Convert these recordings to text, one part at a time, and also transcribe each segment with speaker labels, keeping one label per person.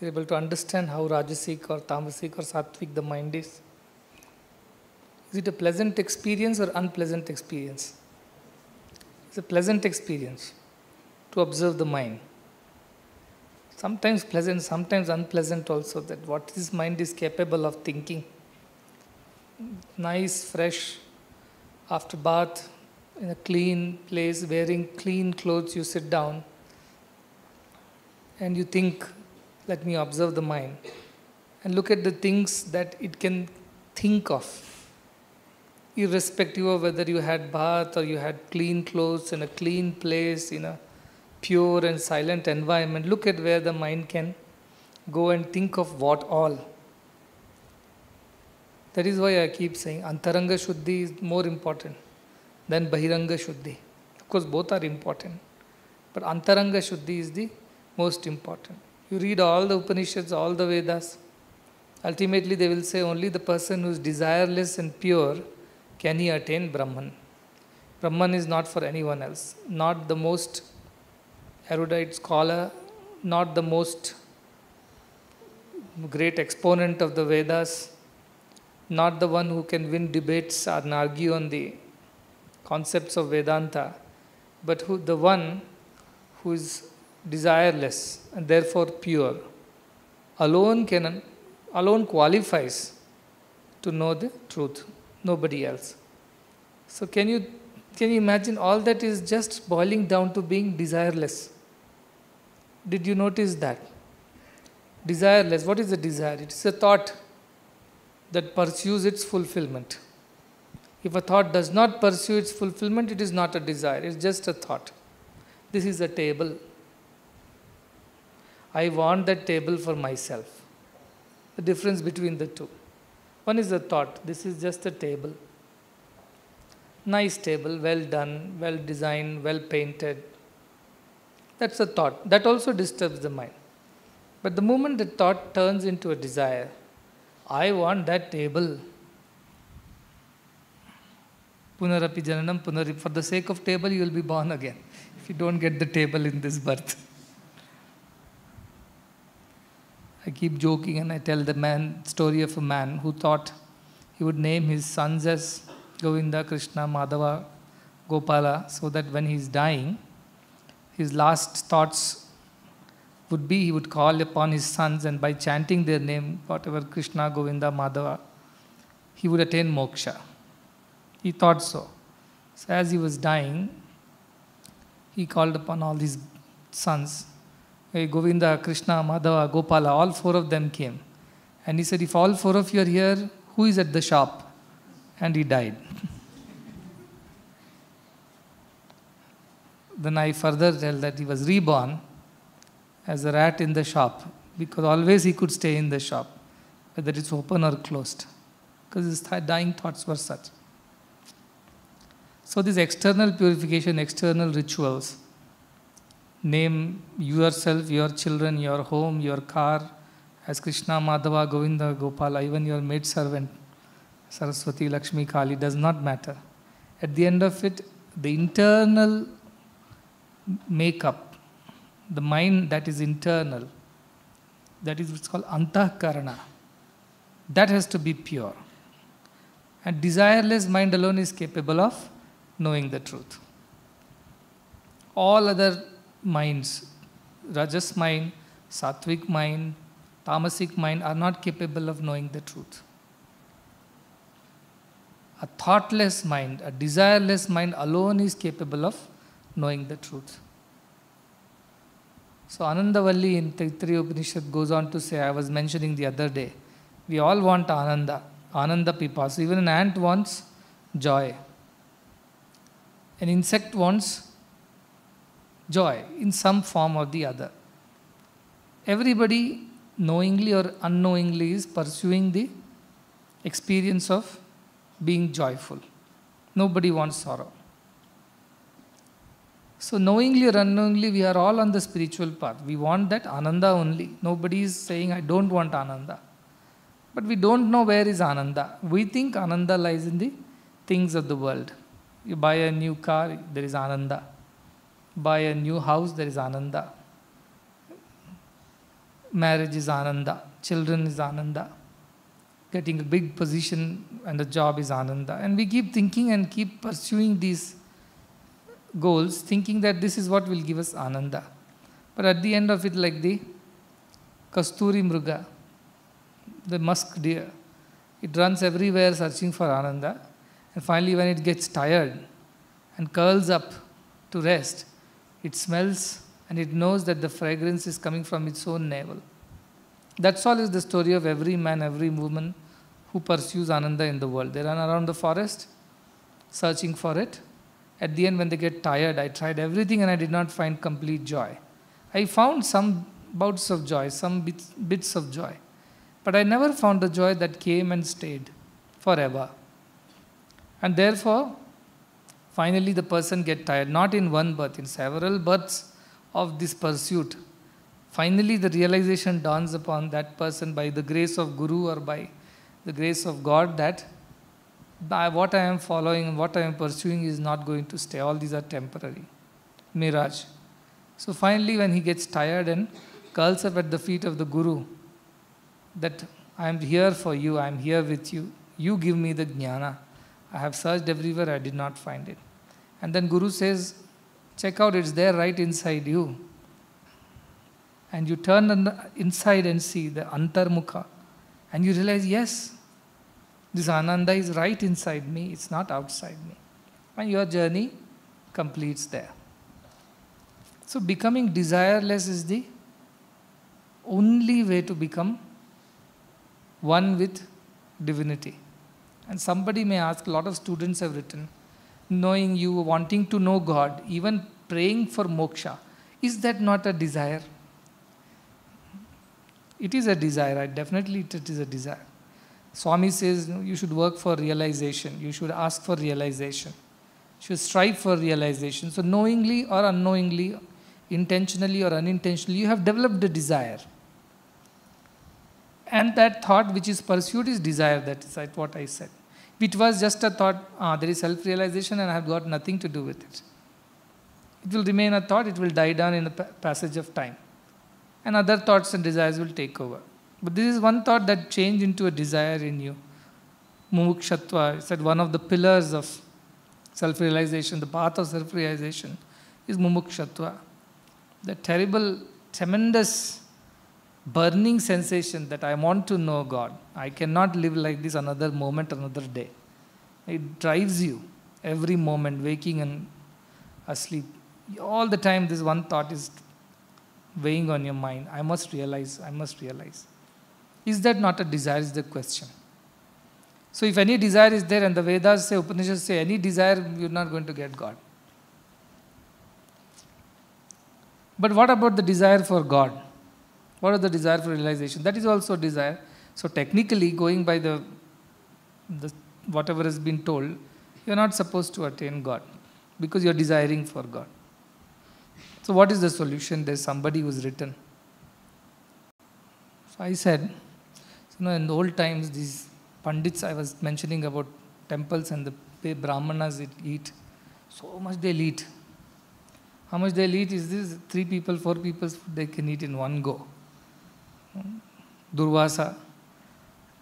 Speaker 1: You're able to understand how Rajasic or Tamasic or Satvic the mind is. Is it a pleasant experience or unpleasant experience? It's a pleasant experience to observe the mind. Sometimes pleasant, sometimes unpleasant also, that what this mind is capable of thinking. Nice, fresh, after bath, in a clean place, wearing clean clothes, you sit down and you think let me observe the mind and look at the things that it can think of. Irrespective of whether you had bath or you had clean clothes in a clean place, in a pure and silent environment, look at where the mind can go and think of what all. That is why I keep saying Antaranga Shuddhi is more important than Bahiranga Shuddhi. Of course, both are important, but Antaranga Shuddhi is the most important. You read all the Upanishads, all the Vedas. Ultimately, they will say only the person who is desireless and pure can he attain Brahman. Brahman is not for anyone else, not the most erudite scholar, not the most great exponent of the Vedas, not the one who can win debates and argue on the concepts of Vedanta, but who, the one who is desireless, and therefore pure, alone can alone qualifies to know the truth, nobody else. So can you can you imagine all that is just boiling down to being desireless? Did you notice that? Desireless, what is a desire? It is a thought that pursues its fulfillment. If a thought does not pursue its fulfillment, it is not a desire, it's just a thought. This is a table I want that table for myself. The difference between the two. One is the thought, this is just a table. Nice table, well done, well designed, well painted. That's a thought. That also disturbs the mind. But the moment the thought turns into a desire, I want that table. Punarapi jananam punari. For the sake of table, you will be born again. If you don't get the table in this birth. I keep joking and I tell the man story of a man who thought he would name his sons as Govinda, Krishna, Madhava, Gopala, so that when he's dying, his last thoughts would be he would call upon his sons and by chanting their name, whatever Krishna, Govinda, Madhava, he would attain moksha. He thought so. So as he was dying, he called upon all his sons Govinda, Krishna, Madhava, Gopala, all four of them came. And he said, If all four of you are here, who is at the shop? And he died. then I further tell that he was reborn as a rat in the shop because always he could stay in the shop, whether it's open or closed, because his th- dying thoughts were such. So, this external purification, external rituals, name yourself, your children, your home, your car as Krishna, Madhava, Govinda, Gopala, even your maid servant, Saraswati, Lakshmi, Kali, does not matter. At the end of it, the internal makeup, the mind that is internal, that is what's called antahkarana, that has to be pure. And desireless mind alone is capable of knowing the truth. All other minds, Rajas mind, Sattvic mind, Tamasic mind are not capable of knowing the truth. A thoughtless mind, a desireless mind alone is capable of knowing the truth. So Anandavalli in Taittri Upanishad goes on to say, I was mentioning the other day, we all want Ananda, Ananda Pipas. Even an ant wants joy. An insect wants joy in some form or the other. Everybody knowingly or unknowingly is pursuing the experience of being joyful. Nobody wants sorrow. So knowingly or unknowingly, we are all on the spiritual path. We want that ananda only. Nobody is saying, I don't want ananda. But we don't know where is ananda. We think ananda lies in the things of the world. You buy a new car, there is ananda buy a new house, there is ananda. Marriage is ananda. Children is ananda. Getting a big position and a job is ananda. And we keep thinking and keep pursuing these goals, thinking that this is what will give us ananda. But at the end of it, like the Kasturi Mruga, the musk deer, it runs everywhere searching for ananda. And finally, when it gets tired and curls up to rest, it smells, and it knows that the fragrance is coming from its own navel. That's all is the story of every man, every woman who pursues Ananda in the world. They run around the forest searching for it. At the end, when they get tired, I tried everything and I did not find complete joy. I found some bouts of joy, some bits, bits of joy, but I never found the joy that came and stayed forever. And therefore, Finally, the person get tired, not in one birth, in several births of this pursuit. Finally, the realization dawns upon that person by the grace of Guru or by the grace of God that what I am following and what I am pursuing is not going to stay. All these are temporary. Mirage. So finally, when he gets tired and curls up at the feet of the Guru, that I am here for you, I am here with you, you give me the jnana. I have searched everywhere, I did not find it. And then Guru says, check out, it's there right inside you. And you turn on inside and see the antarmukha. And you realize, yes, this ananda is right inside me, it's not outside me. And your journey completes there. So becoming desireless is the only way to become one with divinity. And somebody may ask, a lot of students have written, knowing you, wanting to know God, even praying for moksha, is that not a desire? It is a desire, definitely it is a desire. Swami says you should work for realization, you should ask for realization, you should strive for realization. So, knowingly or unknowingly, intentionally or unintentionally, you have developed a desire. And that thought which is pursued is desire, that is what I said. It was just a thought, ah, there is self realization and I have got nothing to do with it. It will remain a thought, it will die down in the passage of time. And other thoughts and desires will take over. But this is one thought that changed into a desire in you. Mumukshatva, said one of the pillars of self realization, the path of self realization is Mumukshatva. The terrible, tremendous burning sensation that I want to know God. I cannot live like this another moment, another day. It drives you every moment, waking and asleep. All the time, this one thought is weighing on your mind. I must realize, I must realize. Is that not a desire? Is the question. So, if any desire is there, and the Vedas say, Upanishads say, any desire, you're not going to get God. But what about the desire for God? What are the desire for realization? That is also desire. So technically, going by the, the whatever has been told, you are not supposed to attain God because you are desiring for God. So what is the solution? There's somebody who has written. So I said, you know, in the old times, these pandits I was mentioning about temples and the brahmanas eat. So much they eat. How much they eat is this? Three people, four people, they can eat in one go. Durvasa,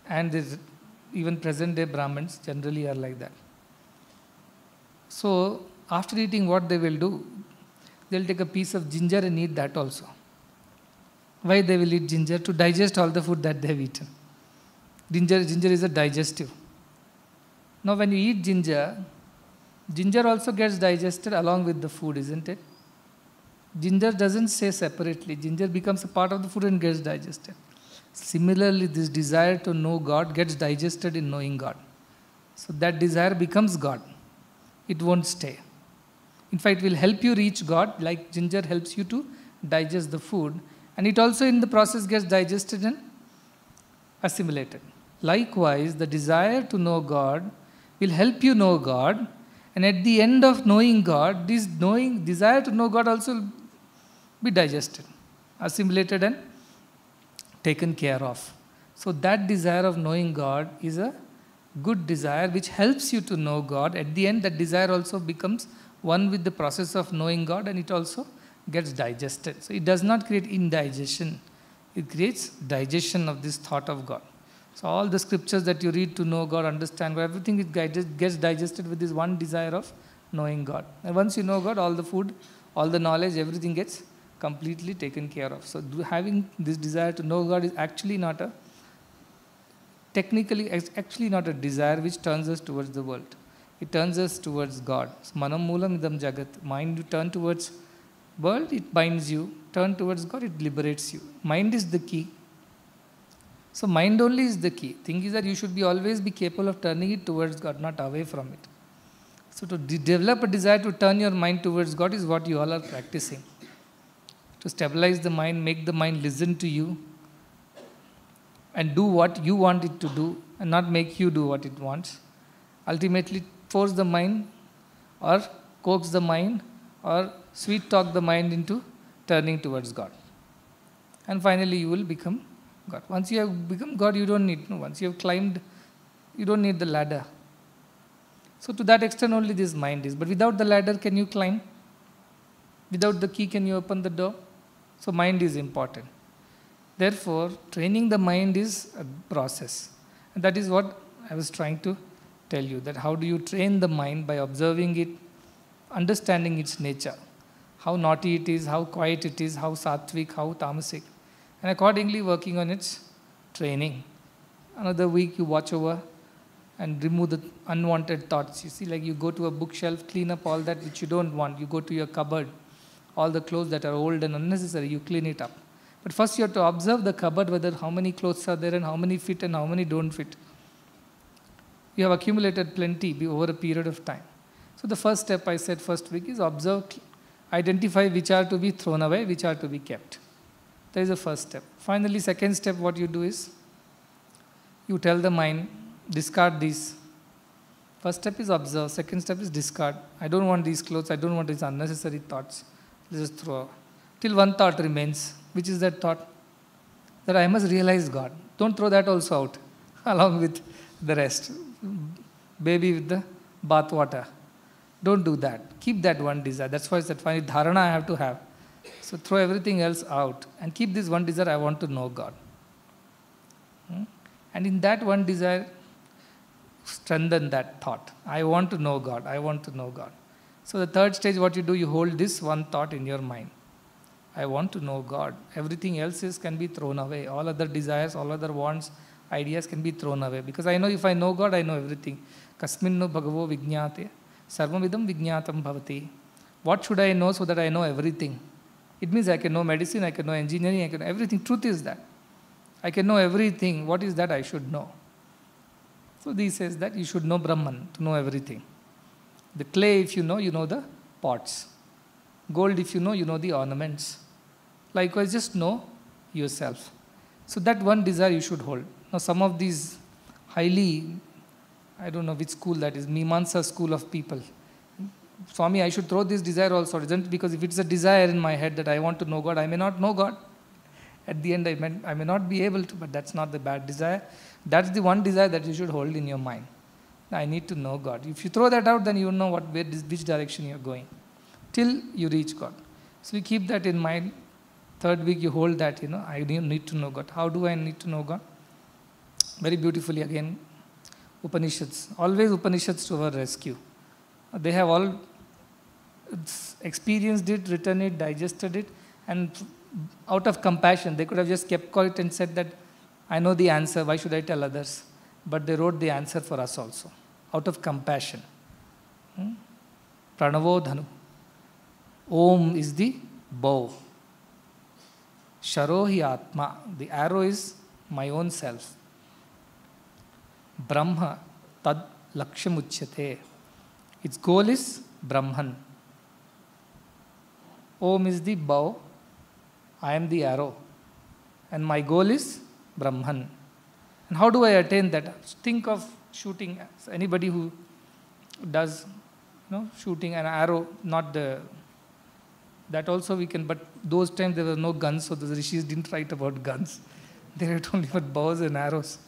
Speaker 1: and this, even present-day Brahmins generally are like that. So after eating, what they will do? They'll take a piece of ginger and eat that also. Why they will eat ginger? To digest all the food that they have eaten. Ginger, ginger is a digestive. Now when you eat ginger, ginger also gets digested along with the food, isn't it? Ginger doesn't say separately. Ginger becomes a part of the food and gets digested. Similarly, this desire to know God gets digested in knowing God. So that desire becomes God. It won't stay. In fact, it will help you reach God like ginger helps you to digest the food. And it also in the process gets digested and assimilated. Likewise, the desire to know God will help you know God. And at the end of knowing God, this knowing desire to know God also will be digested, assimilated and taken care of. So that desire of knowing God is a good desire which helps you to know God. At the end, that desire also becomes one with the process of knowing God and it also gets digested. So it does not create indigestion. It creates digestion of this thought of God. So all the scriptures that you read to know God, understand God, everything guided, gets digested with this one desire of knowing God. And once you know God, all the food, all the knowledge, everything gets completely taken care of. So having this desire to know God is actually not a, technically, it's actually not a desire which turns us towards the world. It turns us towards God. So manam mulam idam jagat. Mind, you turn towards world, it binds you. Turn towards God, it liberates you. Mind is the key. So mind only is the key. Thing is that you should be always be capable of turning it towards God, not away from it. So to de develop a desire to turn your mind towards God is what you all are practicing to stabilize the mind, make the mind listen to you and do what you want it to do and not make you do what it wants. Ultimately, force the mind or coax the mind or sweet talk the mind into turning towards God. And finally, you will become God. Once you have become God, you don't need, no, once you have climbed, you don't need the ladder. So, to that extent, only this mind is. But without the ladder, can you climb? Without the key, can you open the door? So mind is important. Therefore, training the mind is a process. And that is what I was trying to tell you, that how do you train the mind by observing it, understanding its nature, how naughty it is, how quiet it is, how sattvic, how tamasic, and accordingly working on its training. Another week you watch over and remove the unwanted thoughts. You see, like you go to a bookshelf, clean up all that which you don't want. You go to your cupboard, all the clothes that are old and unnecessary, you clean it up. But first you have to observe the cupboard whether how many clothes are there and how many fit and how many don't fit. You have accumulated plenty over a period of time. So the first step I said first week is observe, identify which are to be thrown away, which are to be kept. That is the first step. Finally, second step what you do is, you tell the mind, discard these. First step is observe, second step is discard. I don't want these clothes, I don't want these unnecessary thoughts. This is Till one thought remains, which is that thought that I must realize God. Don't throw that also out along with the rest. Baby with the bath water. Don't do that. Keep that one desire. That's why it's that final dharana I have to have. So throw everything else out and keep this one desire I want to know God. Hmm? And in that one desire, strengthen that thought. I want to know God. I want to know God. So the third stage, what you do, you hold this one thought in your mind. I want to know God. Everything else is, can be thrown away. All other desires, all other wants, ideas can be thrown away. Because I know if I know God, I know everything. Kasminno bhagavo vijñate. Sarvamidam vijñatam bhavati. What should I know so that I know everything? It means I can know medicine, I can know engineering, I can know everything. Truth is that. I can know everything. What is that I should know? So he says that you should know Brahman to know everything. The clay, if you know, you know the pots. Gold, if you know, you know the ornaments. Likewise, just know yourself. So that one desire you should hold. Now, some of these highly, I don't know which school that is, Mimansa school of people. Swami, I should throw this desire also, isn't Because if it's a desire in my head that I want to know God, I may not know God. At the end, I may, I may not be able to, but that's not the bad desire. That's the one desire that you should hold in your mind. I need to know God. If you throw that out, then you know what, where, which direction you're going till you reach God. So you keep that in mind. Third week, you hold that, you know, I need to know God. How do I need to know God? Very beautifully, again, Upanishads. Always Upanishads to our rescue. They have all experienced it, written it, digested it, and out of compassion, they could have just kept quiet and said that, I know the answer, why should I tell others? but they wrote the answer for us also, out of compassion. Hmm? Pranavo Dhanu. Om is the bow. Sharohi Atma. The arrow is my own self. Brahma Tad Lakshamuchyate. Its goal is Brahman. Om is the bow. I am the arrow. And my goal is Brahman. And how do I attain that? Think of shooting anybody who does you know, shooting an arrow, not the that also we can, but those times there were no guns, so the rishis didn't write about guns. They wrote only about bows and arrows.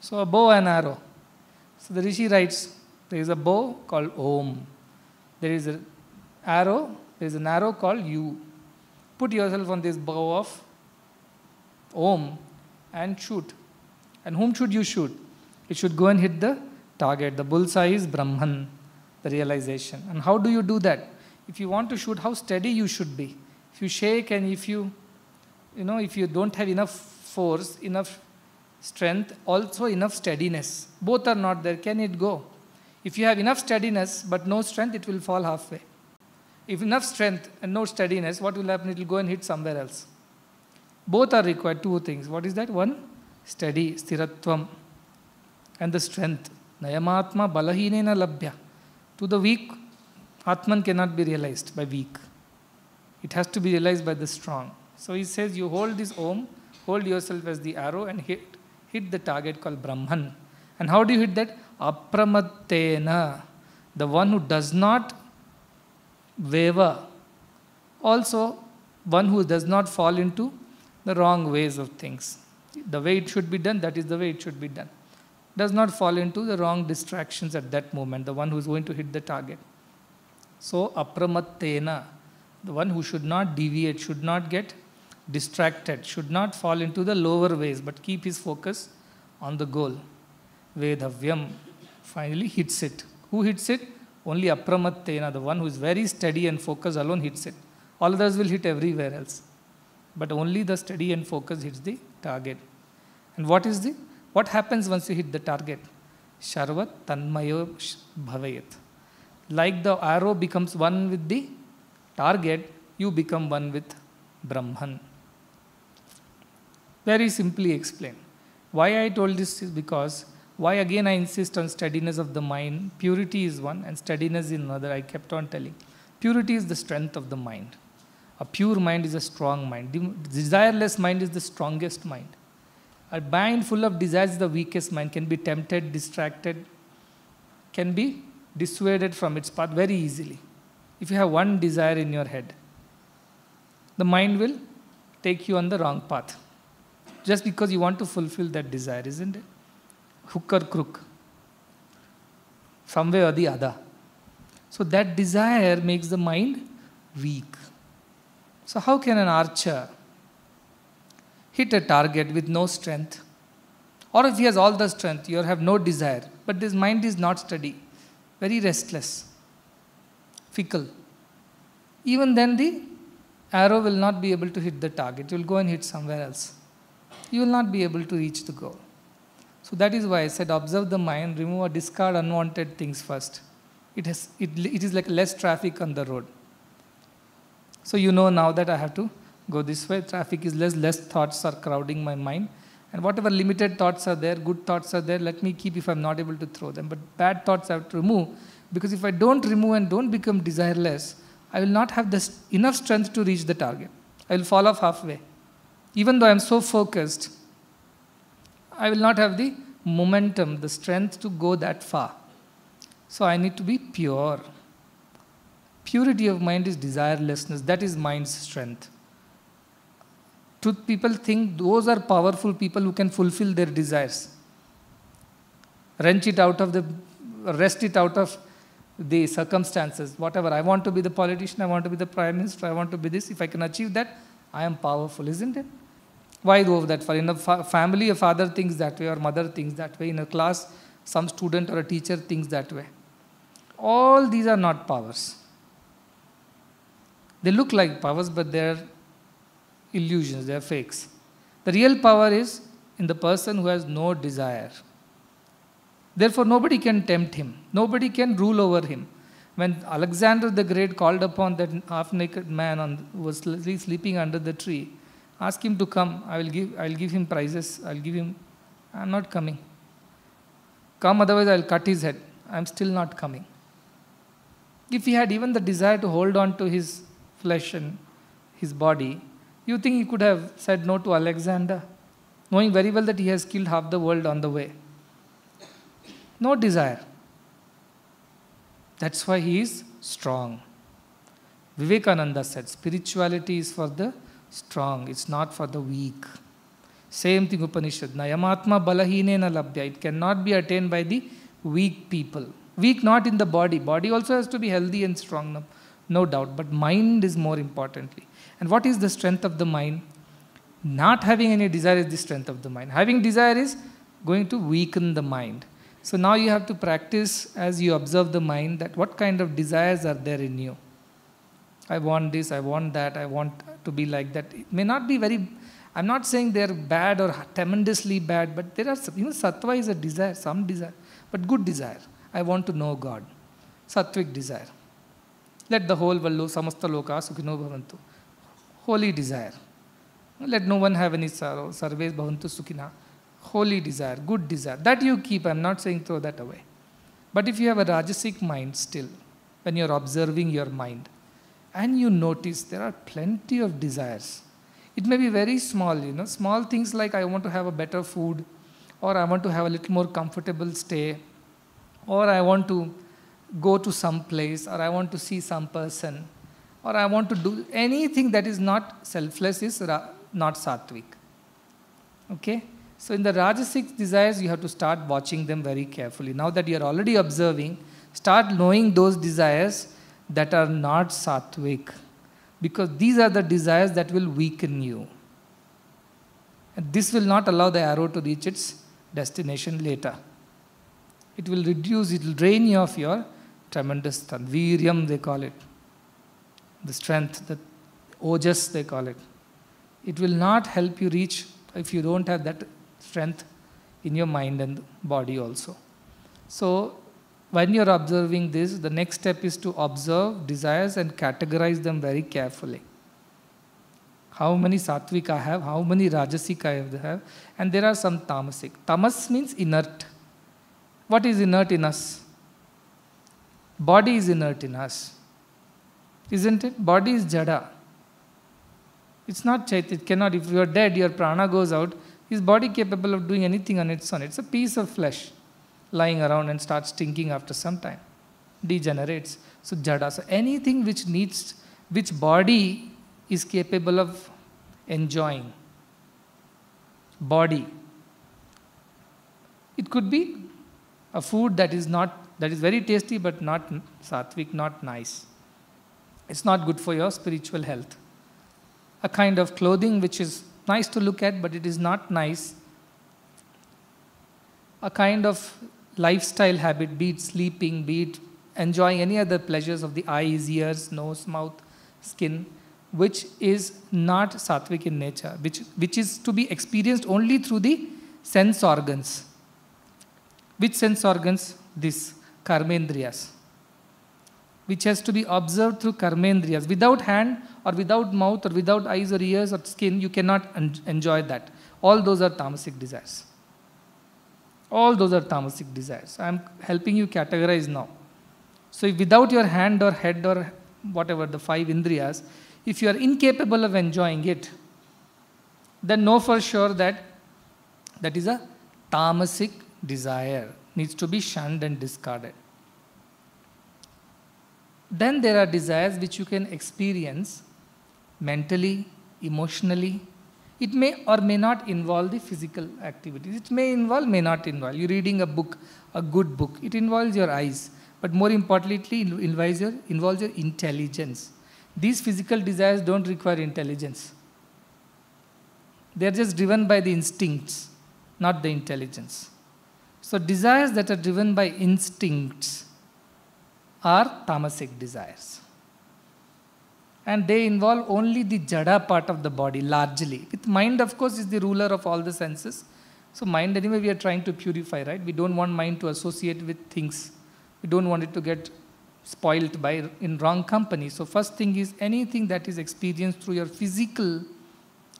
Speaker 1: So a bow and arrow. So the rishi writes, there is a bow called Om. There is an arrow, there is an arrow called you. Put yourself on this bow of Om and shoot. And whom should you shoot? It should go and hit the target. The bullseye is Brahman, the realization. And how do you do that? If you want to shoot, how steady you should be. If you shake and if you, you know, if you don't have enough force, enough strength, also enough steadiness. Both are not there. Can it go? If you have enough steadiness but no strength, it will fall halfway. If enough strength and no steadiness, what will happen? It will go and hit somewhere else. Both are required, two things. What is that? One, steady, stiratvam, and the strength. Nayamatma balahinena labhya. To the weak, Atman cannot be realized by weak. It has to be realized by the strong. So he says, you hold this om, hold yourself as the arrow and hit, hit the target called Brahman. And how do you hit that? Apramattena. The one who does not waver. Also, one who does not fall into the wrong ways of things the way it should be done, that is the way it should be done. Does not fall into the wrong distractions at that moment, the one who is going to hit the target. So, apramattena, the one who should not deviate, should not get distracted, should not fall into the lower ways, but keep his focus on the goal. Vedavyam finally hits it. Who hits it? Only apramattena, the one who is very steady and focused alone hits it. All others will hit everywhere else. But only the steady and focus hits the target. And what is the, what happens once you hit the target? Sharvat Tanmayo Bhavayat. Like the arrow becomes one with the target, you become one with Brahman. Very simply explained. Why I told this is because why again I insist on steadiness of the mind. Purity is one and steadiness is another. I kept on telling. Purity is the strength of the mind. A pure mind is a strong mind. The desireless mind is the strongest mind. A mind full of desires is the weakest mind, can be tempted, distracted, can be dissuaded from its path very easily. If you have one desire in your head, the mind will take you on the wrong path. Just because you want to fulfill that desire, isn't it? Hook or crook, some way or the other. So that desire makes the mind weak. So, how can an archer hit a target with no strength? Or if he has all the strength, you have no desire, but his mind is not steady, very restless, fickle. Even then, the arrow will not be able to hit the target, You will go and hit somewhere else. You will not be able to reach the goal. So, that is why I said observe the mind, remove or discard unwanted things first. It, has, it, it is like less traffic on the road. So you know now that I have to go this way. Traffic is less, less thoughts are crowding my mind. And whatever limited thoughts are there, good thoughts are there, let me keep if I'm not able to throw them. But bad thoughts I have to remove because if I don't remove and don't become desireless, I will not have this enough strength to reach the target. I will fall off halfway. Even though I am so focused, I will not have the momentum, the strength to go that far. So I need to be pure. Purity of mind is desirelessness. That is mind's strength. Truth people think those are powerful people who can fulfill their desires. Wrench it out of the, rest it out of the circumstances, whatever. I want to be the politician, I want to be the prime minister, I want to be this. If I can achieve that, I am powerful, isn't it? Why go that far? In a fa family, a father thinks that way, or mother thinks that way. In a class, some student or a teacher thinks that way. All these are not powers. They look like powers, but they are illusions, they are fakes. The real power is in the person who has no desire. Therefore, nobody can tempt him, nobody can rule over him. When Alexander the Great called upon that half naked man who was sleeping under the tree, ask him to come, I will give, I will give him prizes, I will give him. I am not coming. Come, otherwise, I will cut his head. I am still not coming. If he had even the desire to hold on to his flesh and his body, you think he could have said no to Alexander, knowing very well that he has killed half the world on the way? No desire. That's why he is strong. Vivekananda said, spirituality is for the strong, it's not for the weak. Same thing Upanishad, Nayamatma balahine na labhya. It cannot be attained by the weak people. Weak not in the body. Body also has to be healthy and strong no doubt, but mind is more importantly. And what is the strength of the mind? Not having any desire is the strength of the mind. Having desire is going to weaken the mind. So now you have to practice as you observe the mind that what kind of desires are there in you. I want this, I want that, I want to be like that. It may not be very, I'm not saying they're bad or tremendously bad, but there are, you know, sattva is a desire, some desire, but good desire. I want to know God, sattvic desire let the whole world, samasta loka sukhino bhavantu. Holy desire. Let no one have any sorrow. Sarve bhavantu sukhina. Holy desire, good desire. That you keep. I'm not saying throw that away. But if you have a rajasic mind still, when you're observing your mind, and you notice there are plenty of desires. It may be very small, you know, small things like I want to have a better food, or I want to have a little more comfortable stay, or I want to go to some place or I want to see some person or I want to do anything that is not selfless is not sattvic. Okay? So in the rajasic desires, you have to start watching them very carefully. Now that you are already observing, start knowing those desires that are not sattvic because these are the desires that will weaken you. And this will not allow the arrow to reach its destination later. It will reduce, it will drain you of your tremendous tanviryam they call it, the strength, the ojas they call it. It will not help you reach if you don't have that strength in your mind and body also. So when you're observing this, the next step is to observe desires and categorize them very carefully. How many sattvic I have, how many rajasic I have, and there are some tamasic. Tamas means inert. What is inert in us? Body is inert in us. Isn't it? Body is jada. It's not chaitanya. It cannot. If you are dead, your prana goes out. Is body capable of doing anything on its own? It's a piece of flesh lying around and starts stinking after some time. Degenerates. So jada. So anything which needs, which body is capable of enjoying. Body. It could be a food that is not that is very tasty but not sattvic, not nice. It's not good for your spiritual health. A kind of clothing which is nice to look at but it is not nice. A kind of lifestyle habit, be it sleeping, be it enjoying any other pleasures of the eyes, ears, nose, mouth, skin, which is not sattvic in nature, which, which is to be experienced only through the sense organs. Which sense organs? This karmendriyas, which has to be observed through karmendriyas. Without hand or without mouth or without eyes or ears or skin, you cannot enjoy that. All those are tamasic desires. All those are tamasic desires. I am helping you categorize now. So without your hand or head or whatever the five indriyas, if you are incapable of enjoying it, then know for sure that that is a tamasic desire needs to be shunned and discarded. Then there are desires which you can experience mentally, emotionally. It may or may not involve the physical activities. It may involve, may not involve. You're reading a book, a good book. It involves your eyes. But more importantly, it involves your, involves your intelligence. These physical desires don't require intelligence. They're just driven by the instincts, not the intelligence. So desires that are driven by instincts are tamasic desires. And they involve only the jada part of the body largely. With mind, of course, is the ruler of all the senses. So mind, anyway, we are trying to purify, right? We don't want mind to associate with things. We don't want it to get spoiled by in wrong company. So first thing is anything that is experienced through your physical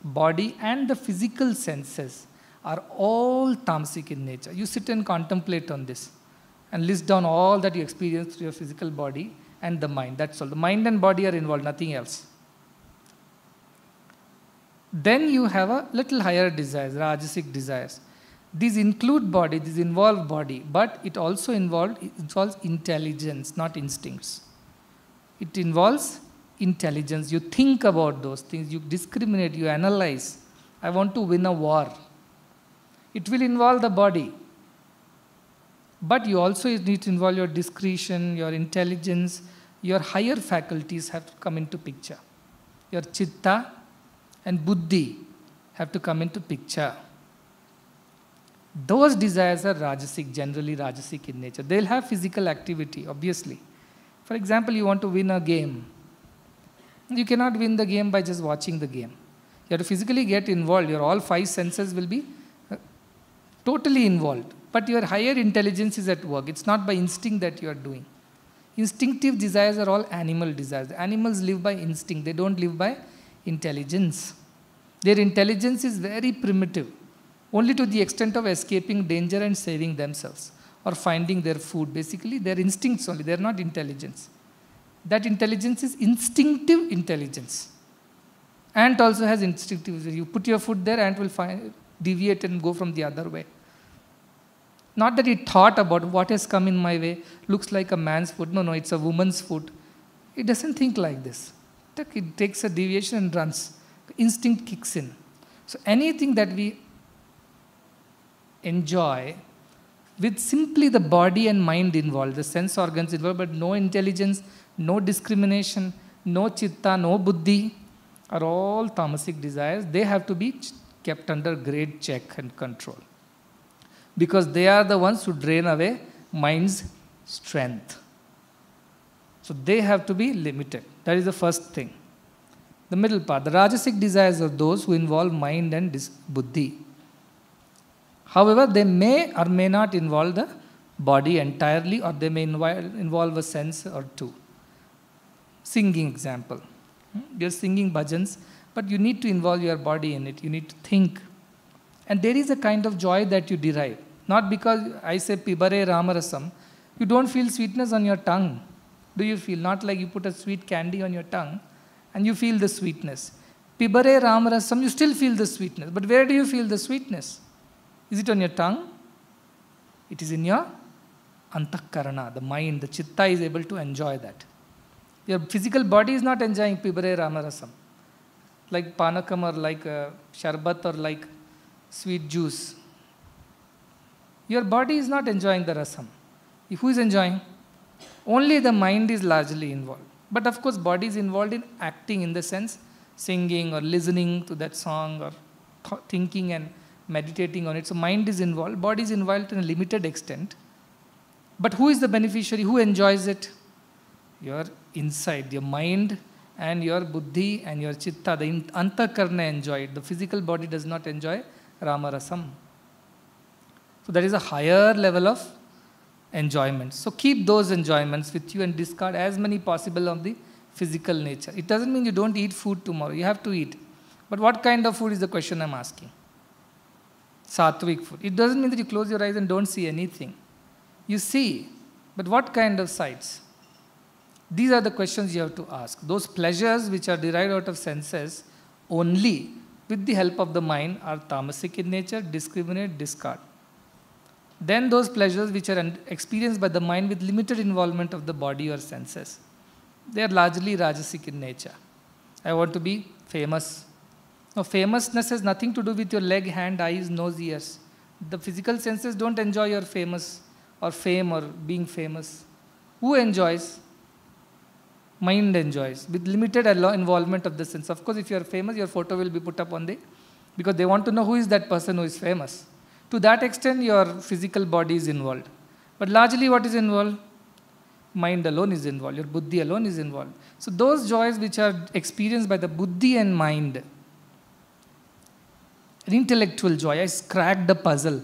Speaker 1: body and the physical senses are all tamasic in nature. You sit and contemplate on this and list down all that you experience through your physical body and the mind. That's all. The mind and body are involved, nothing else. Then you have a little higher desires, rajasic desires. These include body, these involve body, but it also involved, it involves intelligence, not instincts. It involves intelligence. You think about those things, you discriminate, you analyze. I want to win a war. It will involve the body. But you also need to involve your discretion, your intelligence, your higher faculties have to come into picture. Your chitta and buddhi have to come into picture. Those desires are rajasic, generally rajasic in nature. They'll have physical activity, obviously. For example, you want to win a game. You cannot win the game by just watching the game. You have to physically get involved. Your all five senses will be totally involved. But your higher intelligence is at work. It's not by instinct that you are doing. Instinctive desires are all animal desires. Animals live by instinct, they don't live by intelligence. Their intelligence is very primitive, only to the extent of escaping danger and saving themselves or finding their food. Basically, their instincts only, they're not intelligence. That intelligence is instinctive intelligence. Ant also has instinctive. You put your foot there, ant will find, deviate and go from the other way. Not that he thought about what has come in my way, looks like a man's foot. No, no, it's a woman's foot. It doesn't think like this. It takes a deviation and runs. Instinct kicks in. So anything that we enjoy with simply the body and mind involved, the sense organs involved, but no intelligence, no discrimination, no chitta, no buddhi, are all tamasic desires. They have to be kept under great check and control because they are the ones who drain away mind's strength. So they have to be limited. That is the first thing. The middle part, the Rajasic desires are those who involve mind and buddhi. However, they may or may not involve the body entirely or they may involve a sense or two. Singing example. Hmm? you are singing bhajans but you need to involve your body in it. You need to think. And there is a kind of joy that you derive. Not because I say pibare ramarasam. You don't feel sweetness on your tongue. Do you feel? Not like you put a sweet candy on your tongue and you feel the sweetness. Pibare ramarasam, you still feel the sweetness. But where do you feel the sweetness? Is it on your tongue? It is in your antakarana, the mind, the chitta is able to enjoy that. Your physical body is not enjoying pibare ramarasam like panakam or like uh, sharbat or like sweet juice. Your body is not enjoying the rasam. Who is enjoying? Only the mind is largely involved. But of course, body is involved in acting in the sense singing or listening to that song or th thinking and meditating on it. So mind is involved, body is involved in a limited extent. But who is the beneficiary? Who enjoys it? Your inside, your mind and your buddhi and your chitta, the antakarna enjoy it. The physical body does not enjoy ramarasam. So that is a higher level of enjoyment. So keep those enjoyments with you and discard as many possible of the physical nature. It doesn't mean you don't eat food tomorrow. You have to eat. But what kind of food is the question I'm asking? Sattvic food. It doesn't mean that you close your eyes and don't see anything. You see, but what kind of sights? These are the questions you have to ask. Those pleasures which are derived out of senses only with the help of the mind are tamasic in nature, discriminate, discard. Then those pleasures which are experienced by the mind with limited involvement of the body or senses, they are largely rajasic in nature. I want to be famous. Now, famousness has nothing to do with your leg, hand, eyes, nose, ears. The physical senses don't enjoy your famous or fame or being famous. Who enjoys? mind enjoys with limited involvement of the sense. Of course, if you are famous, your photo will be put up on the, because they want to know who is that person who is famous. To that extent, your physical body is involved. But largely what is involved? Mind alone is involved, your buddhi alone is involved. So those joys which are experienced by the buddhi and mind, an intellectual joy, I cracked the puzzle.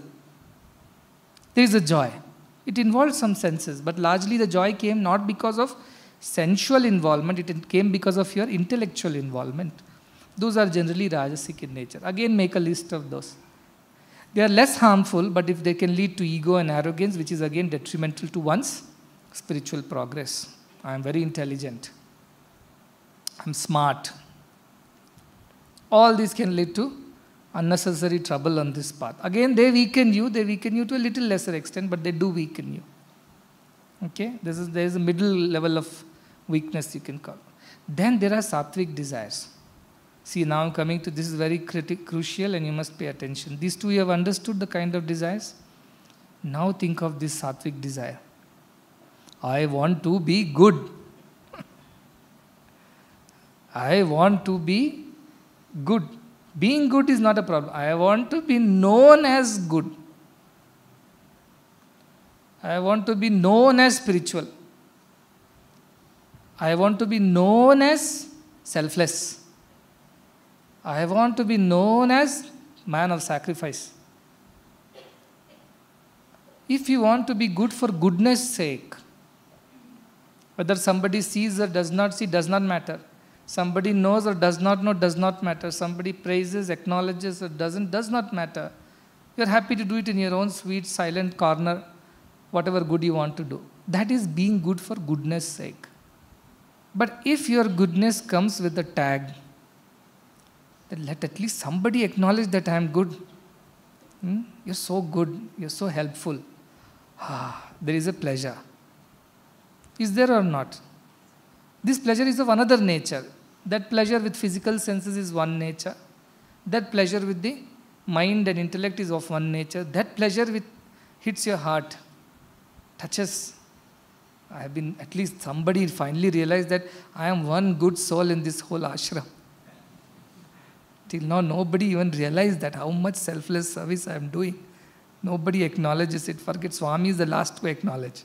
Speaker 1: There is a joy. It involves some senses, but largely the joy came not because of sensual involvement, it came because of your intellectual involvement. Those are generally rajasic in nature. Again, make a list of those. They are less harmful, but if they can lead to ego and arrogance, which is again detrimental to one's spiritual progress. I am very intelligent. I'm smart. All these can lead to unnecessary trouble on this path. Again, they weaken you, they weaken you to a little lesser extent, but they do weaken you. Okay, this is, there is a middle level of weakness you can call. Then there are sattvic desires. See, now I'm coming to this is very critical, crucial, and you must pay attention. These two you have understood the kind of desires. Now think of this sattvic desire. I want to be good. I want to be good. Being good is not a problem. I want to be known as good. I want to be known as spiritual. I want to be known as selfless. I want to be known as man of sacrifice. If you want to be good for goodness sake, whether somebody sees or does not see does not matter. Somebody knows or does not know does not matter. Somebody praises, acknowledges or doesn't does not matter. You're happy to do it in your own sweet silent corner whatever good you want to do. That is being good for goodness sake. But if your goodness comes with a tag, then let at least somebody acknowledge that I am good. Hmm? You're so good, you're so helpful. Ah, there is a pleasure. Is there or not? This pleasure is of another nature. That pleasure with physical senses is one nature. That pleasure with the mind and intellect is of one nature. That pleasure with hits your heart touches. I have been, at least somebody finally realized that I am one good soul in this whole ashram. Till now, nobody even realized that how much selfless service I am doing. Nobody acknowledges it. Forget Swami is the last to acknowledge.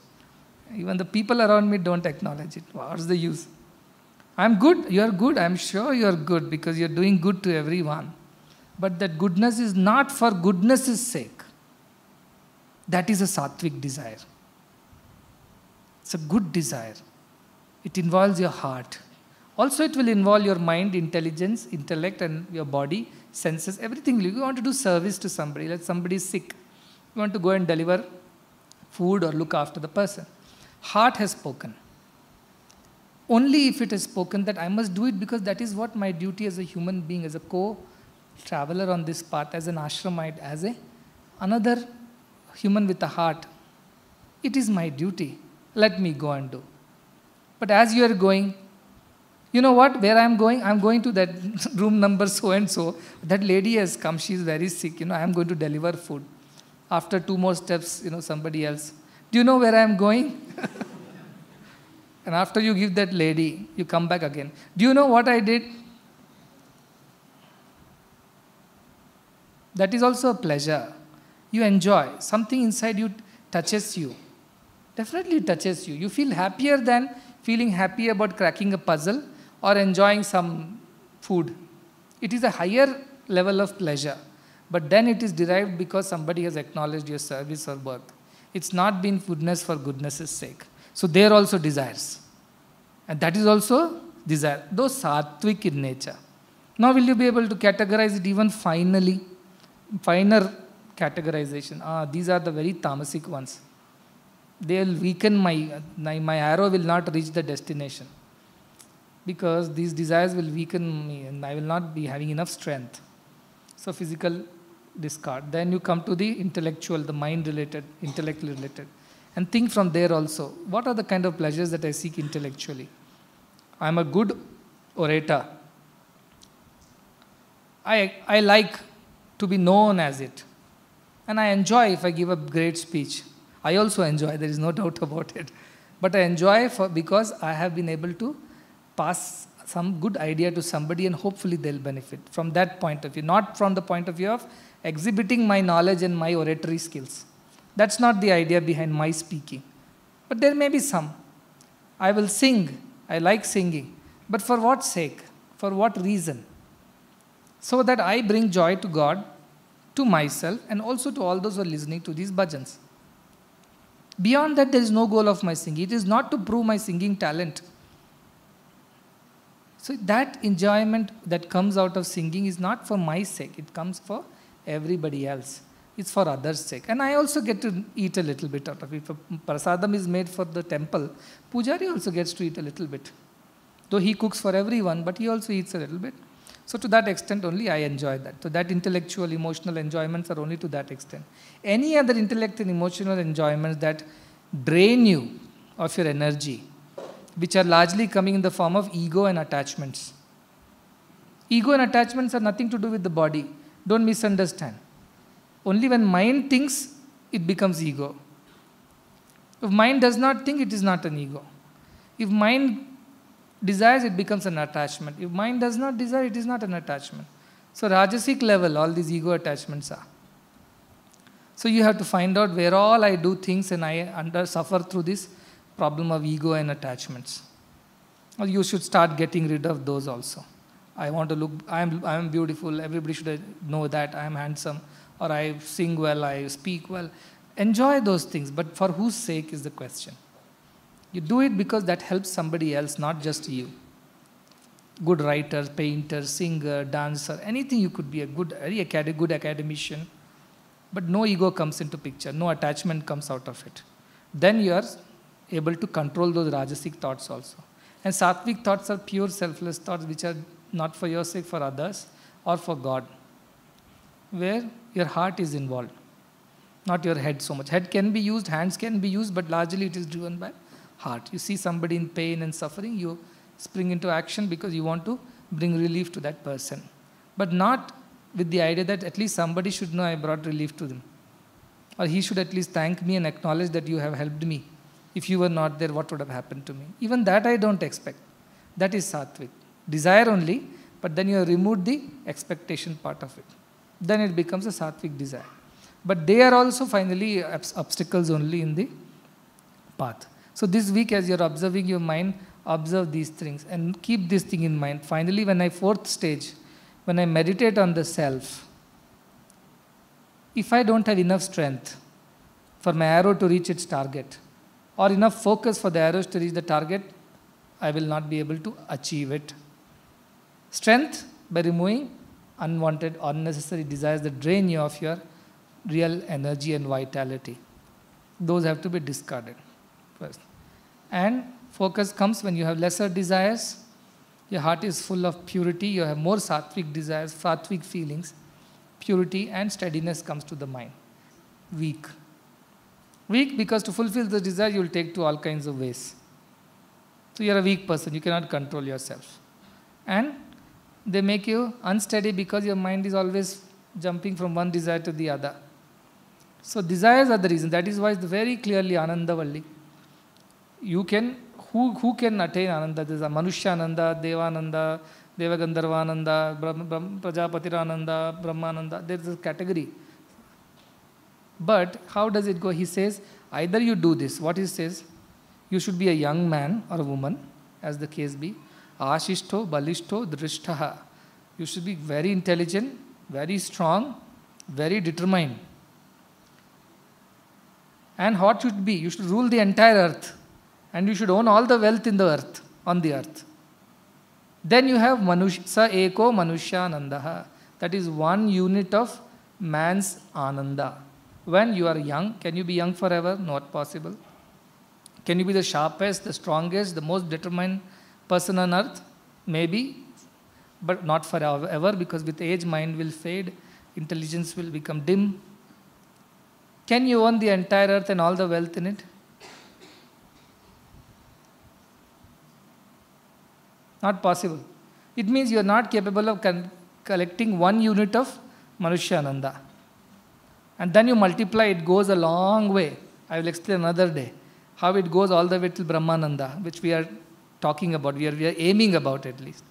Speaker 1: Even the people around me don't acknowledge it. What's the use? I'm good, you're good, I'm sure you're good because you're doing good to everyone. But that goodness is not for goodness' sake. That is a sattvic desire. It's a good desire. It involves your heart. Also, it will involve your mind, intelligence, intellect, and your body, senses, everything. You want to do service to somebody, like somebody is sick. You want to go and deliver food or look after the person. Heart has spoken. Only if it has spoken that I must do it because that is what my duty as a human being, as a co traveler on this path, as an ashramite, as a another human with a heart. It is my duty let me go and do. But as you are going, you know what, where I'm going? I'm going to that room number so and so. That lady has come, she's very sick, you know, I'm going to deliver food. After two more steps, you know, somebody else. Do you know where I'm going? and after you give that lady, you come back again. Do you know what I did? That is also a pleasure. You enjoy. Something inside you touches you definitely touches you. You feel happier than feeling happy about cracking a puzzle or enjoying some food. It is a higher level of pleasure, but then it is derived because somebody has acknowledged your service or work. It's not been goodness for goodness' sake. So they are also desires. And that is also desire, though sattvic in nature. Now will you be able to categorize it even finally? Finer categorization. Ah, these are the very tamasic ones they'll weaken my, my, my arrow will not reach the destination because these desires will weaken me and I will not be having enough strength. So physical discard. Then you come to the intellectual, the mind related, intellectually related. And think from there also. What are the kind of pleasures that I seek intellectually? I'm a good orator. I, I like to be known as it. And I enjoy if I give a great speech. I also enjoy, there is no doubt about it. But I enjoy for, because I have been able to pass some good idea to somebody and hopefully they'll benefit from that point of view, not from the point of view of exhibiting my knowledge and my oratory skills. That's not the idea behind my speaking. But there may be some. I will sing, I like singing. But for what sake? For what reason? So that I bring joy to God, to myself, and also to all those who are listening to these bhajans. Beyond that, there is no goal of my singing. It is not to prove my singing talent. So that enjoyment that comes out of singing is not for my sake. It comes for everybody else. It's for others' sake. And I also get to eat a little bit out of it. If prasadam is made for the temple, pujari also gets to eat a little bit. Though he cooks for everyone, but he also eats a little bit. So to that extent only I enjoy that. So that intellectual, emotional enjoyments are only to that extent. Any other intellect and emotional enjoyments that drain you of your energy, which are largely coming in the form of ego and attachments. Ego and attachments are nothing to do with the body. Don't misunderstand. Only when mind thinks, it becomes ego. If mind does not think, it is not an ego. If mind desires, it becomes an attachment. If mind does not desire, it is not an attachment. So, Rajasic level, all these ego attachments are. So, you have to find out where all I do things and I under, suffer through this problem of ego and attachments. Or you should start getting rid of those also. I want to look, I am, I am beautiful, everybody should know that, I am handsome, or I sing well, I speak well. Enjoy those things, but for whose sake is the question? You do it because that helps somebody else, not just you. Good writer, painter, singer, dancer, anything you could be a good, a good academician. But no ego comes into picture, no attachment comes out of it. Then you are able to control those rajasic thoughts also. And sattvic thoughts are pure selfless thoughts which are not for your sake, for others, or for God, where your heart is involved, not your head so much. Head can be used, hands can be used, but largely it is driven by heart. You see somebody in pain and suffering, you spring into action because you want to bring relief to that person. But not with the idea that at least somebody should know I brought relief to them. Or he should at least thank me and acknowledge that you have helped me. If you were not there, what would have happened to me? Even that I don't expect. That is sattvic. Desire only, but then you have removed the expectation part of it. Then it becomes a sattvic desire. But they are also finally obstacles only in the path. So this week, as you're observing your mind, observe these things and keep this thing in mind. Finally, when I fourth stage, when I meditate on the self, if I don't have enough strength for my arrow to reach its target, or enough focus for the arrows to reach the target, I will not be able to achieve it. Strength by removing unwanted, unnecessary desires that drain you of your real energy and vitality. Those have to be discarded. And focus comes when you have lesser desires, your heart is full of purity, you have more sattvic desires, sattvic feelings, purity and steadiness comes to the mind. Weak. Weak because to fulfill the desire you will take to all kinds of ways. So you are a weak person, you cannot control yourself. And they make you unsteady because your mind is always jumping from one desire to the other. So desires are the reason. That is why it's very clearly Anandavalli you can, who, who can attain Ananda? There's a ananda Devananda, Devagandharvananda, Brahm, Ananda, Prajapatirananda, Brahmananda. There's a category. But how does it go? He says, either you do this. What he says, you should be a young man or a woman, as the case be. Ashishto, Balishto, Drishtaha. You should be very intelligent, very strong, very determined. And what should be? You should rule the entire earth and you should own all the wealth in the earth, on the earth. Then you have Manusha Sa Manusha ananda. That is one unit of man's Ananda. When you are young, can you be young forever? Not possible. Can you be the sharpest, the strongest, the most determined person on earth? Maybe, but not forever because with age, mind will fade, intelligence will become dim. Can you own the entire earth and all the wealth in it? Not possible. It means you are not capable of collecting one unit of ananda, And then you multiply, it goes a long way. I will explain another day how it goes all the way till Brahmananda, which we are talking about, we are, we are aiming about at least.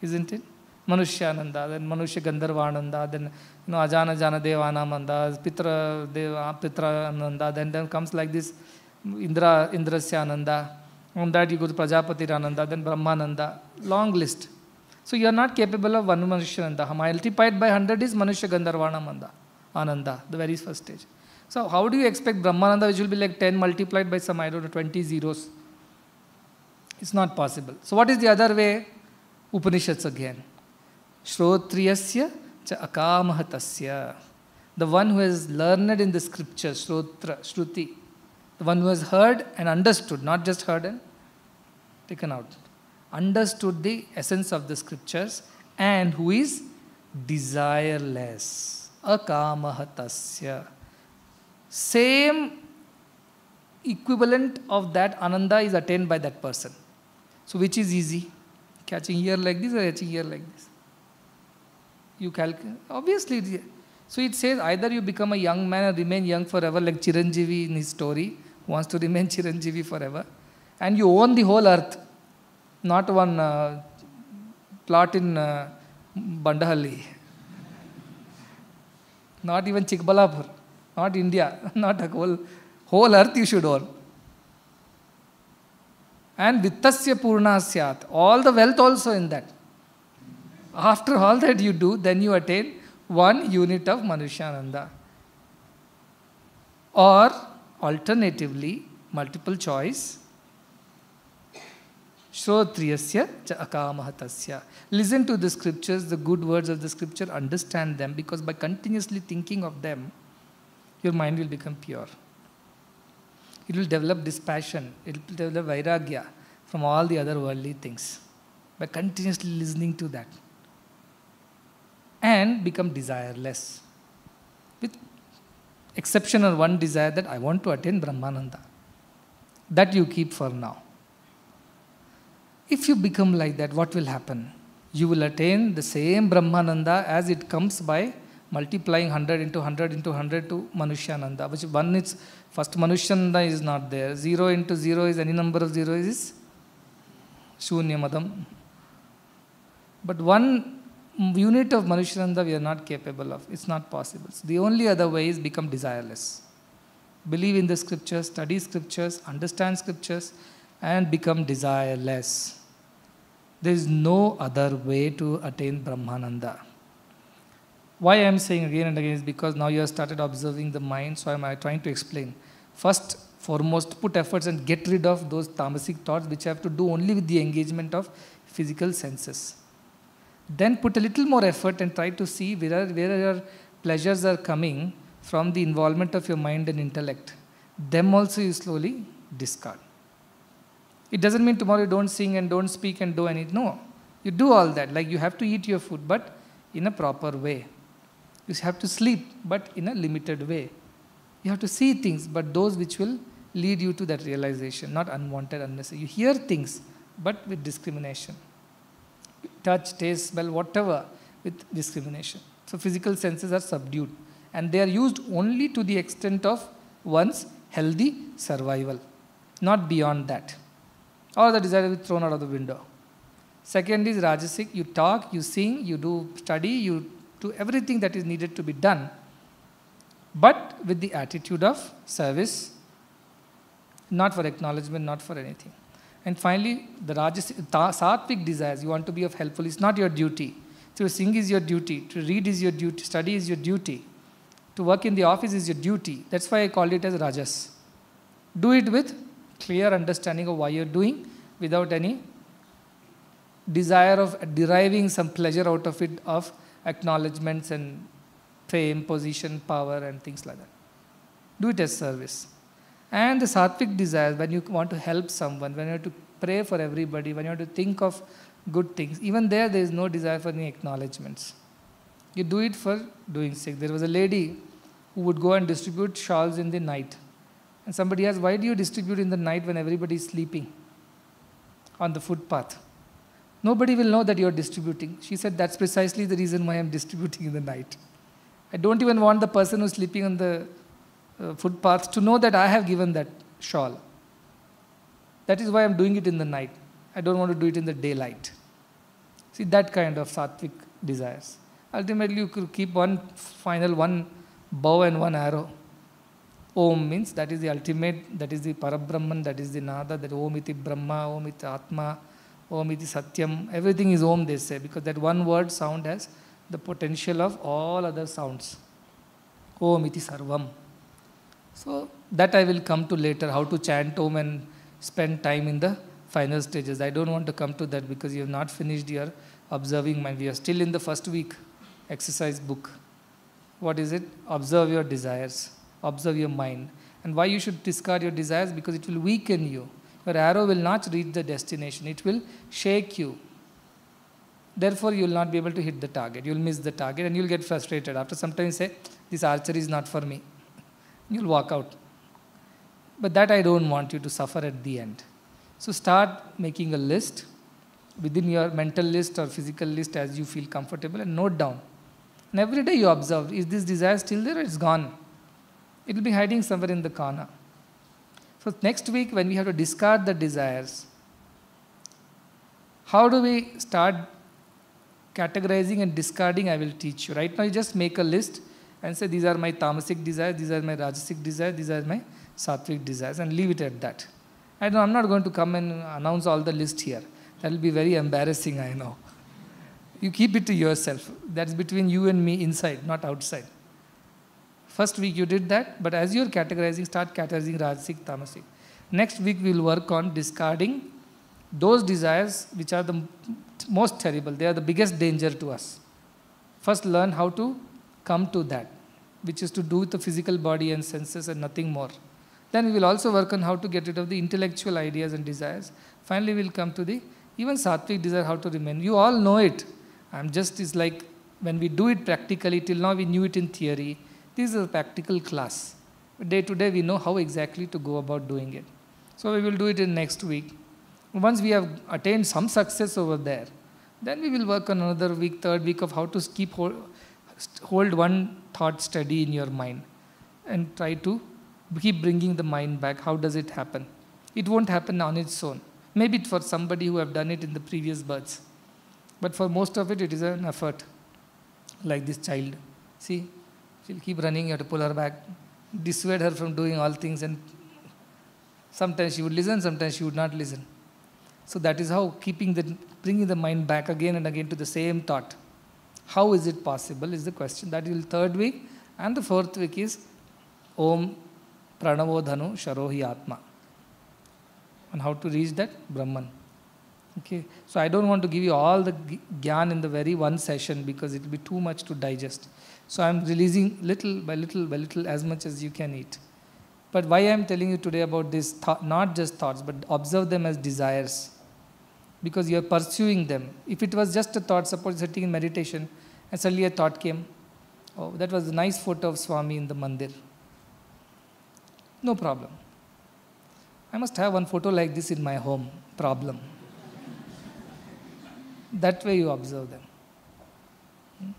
Speaker 1: Isn't it? ananda, then Manusha Gandharvananda, then you know, Ajana Jana Devanamanda, Pitra Deva, Pitra Ananda, then, then comes like this Indra ananda. On that you go to Prajapati Rananda, then Brahmananda, long list. So you are not capable of one Manushananda. Multiplied by hundred is Manushya Gandharvanamanda, Ananda, the very first stage. So how do you expect Brahmananda, which will be like ten multiplied by some, I don't know, twenty zeros? It's not possible. So what is the other way? Upanishads again. Shrotriyasya cha akamahatasya. The one who has learned in the scriptures, Shrotra, Shruti. The one who has heard and understood, not just heard and taken out, understood the essence of the scriptures, and who is desireless. Akamahatasya. Same equivalent of that ananda is attained by that person. So which is easy? Catching here like this or catching here like this? You calculate. Obviously. So it says either you become a young man and remain young forever like Chiranjeevi in his story, wants to remain Chiranjeevi forever and you own the whole earth, not one uh, plot in uh, Bandahalli, not even Chikbalapur, not India, not a whole, whole earth you should own. And vittasya purnasyat, all the wealth also in that. After all that you do, then you attain one unit of Manushananda. Or alternatively, multiple choice Shrotriyasya cha akamahatasya. Listen to the scriptures, the good words of the scripture, understand them because by continuously thinking of them, your mind will become pure. It will develop dispassion, it will develop vairagya from all the other worldly things by continuously listening to that and become desireless with exception of one desire that I want to attain Brahmananda. That you keep for now. If you become like that, what will happen? You will attain the same Brahmananda as it comes by multiplying 100 into 100 into 100 to Manushananda, which one is, first Manushananda is not there. 0 into 0 is any number of zeros is Shunyamadam. But one unit of Manushananda we are not capable of. It's not possible. So the only other way is become desireless. Believe in the scriptures, study scriptures, understand scriptures, and become desireless. There is no other way to attain Brahmananda. Why I am saying again and again is because now you have started observing the mind, so I am trying to explain. First, foremost, put efforts and get rid of those tamasic thoughts which have to do only with the engagement of physical senses. Then put a little more effort and try to see where, where your pleasures are coming from the involvement of your mind and intellect. Them also you slowly discard. It doesn't mean tomorrow you don't sing and don't speak and do anything. No, you do all that. Like you have to eat your food, but in a proper way. You have to sleep, but in a limited way. You have to see things, but those which will lead you to that realization, not unwanted, unnecessary. You hear things, but with discrimination. Touch, taste, smell, whatever, with discrimination. So physical senses are subdued and they are used only to the extent of one's healthy survival, not beyond that. All the desires will be thrown out of the window. Second is Rajasic, you talk, you sing, you do study, you do everything that is needed to be done, but with the attitude of service, not for acknowledgement, not for anything. And finally, the Rajas, sattvic desires, you want to be of helpful, it's not your duty. To sing is your duty, to read is your duty, study is your duty, to work in the office is your duty. That's why I called it as Rajas. Do it with clear understanding of why you're doing without any desire of deriving some pleasure out of it of acknowledgments and fame, position, power and things like that. Do it as service. And the sattvic desires, when you want to help someone, when you have to pray for everybody, when you have to think of good things, even there there is no desire for any acknowledgments. You do it for doing sake. There was a lady who would go and distribute shawls in the night. And somebody asked, why do you distribute in the night when everybody is sleeping on the footpath? Nobody will know that you're distributing. She said, that's precisely the reason why I'm distributing in the night. I don't even want the person who's sleeping on the uh, footpath to know that I have given that shawl. That is why I'm doing it in the night. I don't want to do it in the daylight. See, that kind of sattvic desires. Ultimately, you could keep one final, one bow and one arrow. Om means that is the ultimate, that is the Parabrahman, that is the Nada, that Om iti Brahma, Om iti Atma, Om iti Satyam, everything is Om they say because that one word sound has the potential of all other sounds. Om iti Sarvam. So that I will come to later, how to chant Om and spend time in the final stages. I don't want to come to that because you have not finished your observing mind. We are still in the first week exercise book. What is it? Observe your desires observe your mind. And why you should discard your desires? Because it will weaken you. Your arrow will not reach the destination, it will shake you. Therefore, you will not be able to hit the target. You will miss the target and you will get frustrated. After some time, you say, This archery is not for me. You will walk out. But that I don't want you to suffer at the end. So, start making a list within your mental list or physical list as you feel comfortable and note down. And every day you observe is this desire still there or it's gone? It will be hiding somewhere in the corner. So next week when we have to discard the desires, how do we start categorizing and discarding I will teach you. Right now you just make a list and say these are my tamasic desires, these are my rajasic desires, these are my sattvic desires and leave it at that. I know I'm not going to come and announce all the list here. That will be very embarrassing, I know. You keep it to yourself. That's between you and me inside, not outside. First week you did that, but as you're categorizing, start categorizing Rajasic, Tamasic. Next week we'll work on discarding those desires which are the most terrible. They are the biggest danger to us. First learn how to come to that, which is to do with the physical body and senses and nothing more. Then we will also work on how to get rid of the intellectual ideas and desires. Finally, we'll come to the even sattvic desire, how to remain. You all know it. I'm just, it's like when we do it practically, till now we knew it in theory. This is a practical class. Day to day, we know how exactly to go about doing it. So we will do it in next week. Once we have attained some success over there, then we will work on another week, third week of how to keep hold, hold one thought steady in your mind and try to keep bringing the mind back. How does it happen? It won't happen on its own. Maybe for somebody who have done it in the previous births. But for most of it, it is an effort, like this child. See, She'll keep running, you have to pull her back, dissuade her from doing all things, and sometimes she would listen, sometimes she would not listen. So that is how keeping the, bringing the mind back again and again to the same thought. How is it possible is the question. That is the third week. And the fourth week is Om Pranavodhanu Sharohi Atma. And how to reach that? Brahman. Okay, so I don't want to give you all the gyan in the very one session because it will be too much to digest. So I'm releasing little by little by little as much as you can eat. But why I'm telling you today about this, not just thoughts, but observe them as desires. Because you're pursuing them. If it was just a thought, suppose sitting in meditation, and suddenly a thought came, oh, that was a nice photo of Swami in the mandir. No problem. I must have one photo like this in my home. Problem. That way you observe them. Hmm?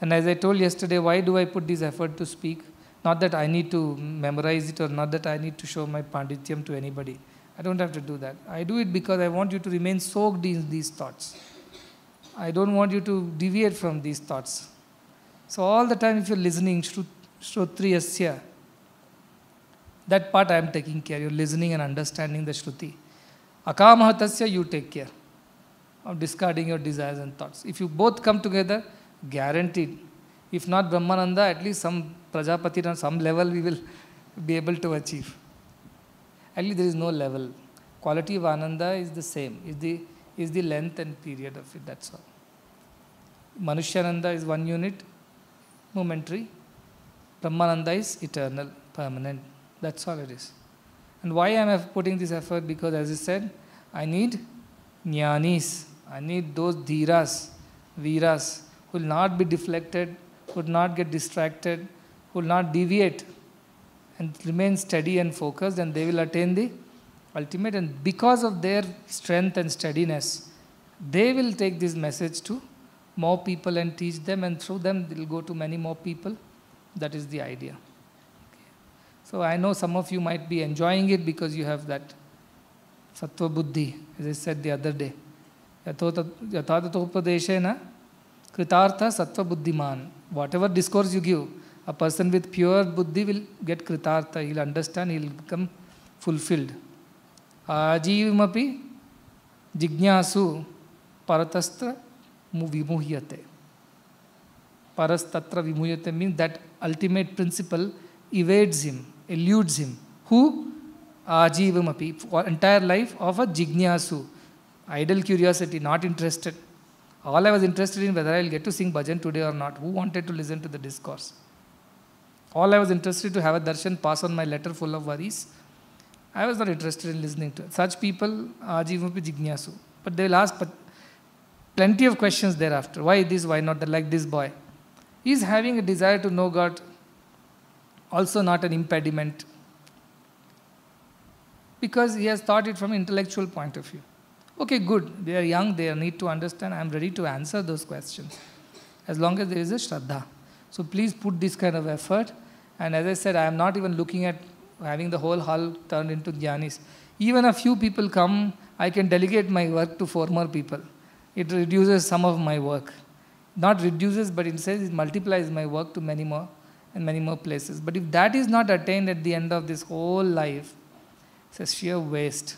Speaker 1: And as I told yesterday, why do I put this effort to speak? Not that I need to memorize it or not that I need to show my pandityam to anybody. I don't have to do that. I do it because I want you to remain soaked in these thoughts. I don't want you to deviate from these thoughts. So all the time if you're listening, asya. that part I am taking care. You're listening and understanding the Shruti. Akamahatasya, you take care of discarding your desires and thoughts. If you both come together, guaranteed. If not Brahmananda, at least some Prajapati on some level we will be able to achieve. At least there is no level. Quality of Ananda is the same, is the, is the length and period of it, that's all. Manushyananda is one unit, momentary. Brahmananda is eternal, permanent. That's all it is. And why am I putting this effort? Because as I said, I need jnanis, I need those dhiras, viras, who will not be deflected, who will not get distracted, who will not deviate, and remain steady and focused, and they will attain the ultimate. And because of their strength and steadiness, they will take this message to more people and teach them, and through them, they will go to many more people. That is the idea. So, I know some of you might be enjoying it because you have that sattva buddhi, as I said the other day. यथो कृतार्थ सत्व whatever discourse you give a person with pure बुद्धि will get कृतार्थ he will understand he will become fulfilled आजीवी जिज्ञासु परतस्त्र विमुह्यते parastatra vimuyate means that ultimate principle evades him, eludes him. Who? Ajivamapi, entire life of a जिज्ञासु idle curiosity, not interested. All I was interested in whether I will get to sing bhajan today or not. Who wanted to listen to the discourse? All I was interested to have a darshan pass on my letter full of worries. I was not interested in listening to it. Such people are jignyasu, But they will ask plenty of questions thereafter. Why this, why not that, like this boy. he's is having a desire to know God, also not an impediment. Because he has thought it from intellectual point of view. Okay, good. They are young, they need to understand. I am ready to answer those questions as long as there is a Shraddha. So please put this kind of effort. And as I said, I am not even looking at having the whole hall turned into jnanis. Even a few people come, I can delegate my work to four more people. It reduces some of my work. Not reduces, but it says it multiplies my work to many more and many more places. But if that is not attained at the end of this whole life, it's a sheer waste.